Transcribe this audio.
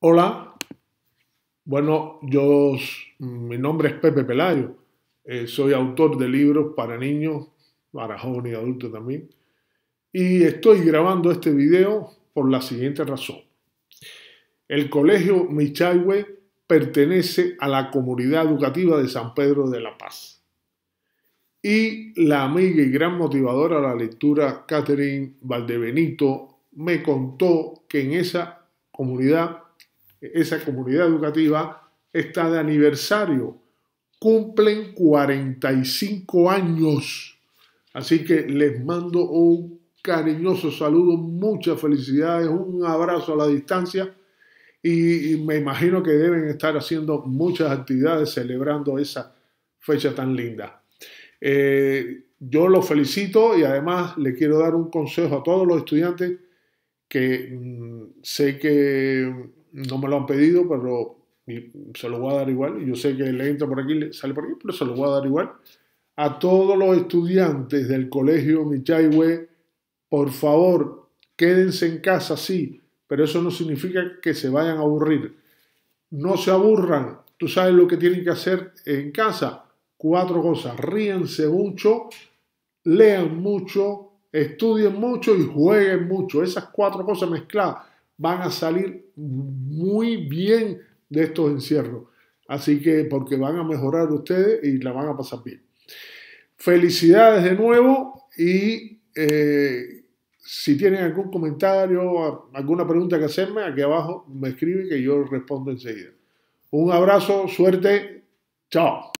Hola, bueno, yo, mm, mi nombre es Pepe Pelayo, eh, soy autor de libros para niños, para jóvenes y adultos también, y estoy grabando este video por la siguiente razón. El Colegio Michaiwe pertenece a la comunidad educativa de San Pedro de la Paz. Y la amiga y gran motivadora de la lectura, Catherine Valdebenito, me contó que en esa comunidad e-, esa comunidad educativa, está de aniversario. Cumplen 45 años. Así que les mando un cariñoso saludo, muchas felicidades, un abrazo a la distancia y me imagino que deben estar haciendo muchas actividades celebrando esa fecha tan linda. Eh, yo los felicito y además le quiero dar un consejo a todos los estudiantes que mm, sé que no me lo han pedido, pero se lo voy a dar igual. Yo sé que le entra por aquí, sale por aquí, pero se lo voy a dar igual. A todos los estudiantes del colegio Michaiwe, por favor, quédense en casa, sí, pero eso no significa que se vayan a aburrir. No se aburran. Tú sabes lo que tienen que hacer en casa. Cuatro cosas. Ríanse mucho, lean mucho, estudien mucho y jueguen mucho. Esas cuatro cosas mezcladas van a salir muy bien de estos encierros. Así que porque van a mejorar ustedes y la van a pasar bien. Felicidades de nuevo y eh, si tienen algún comentario, alguna pregunta que hacerme, aquí abajo me escriben que yo respondo enseguida. Un abrazo, suerte, chao.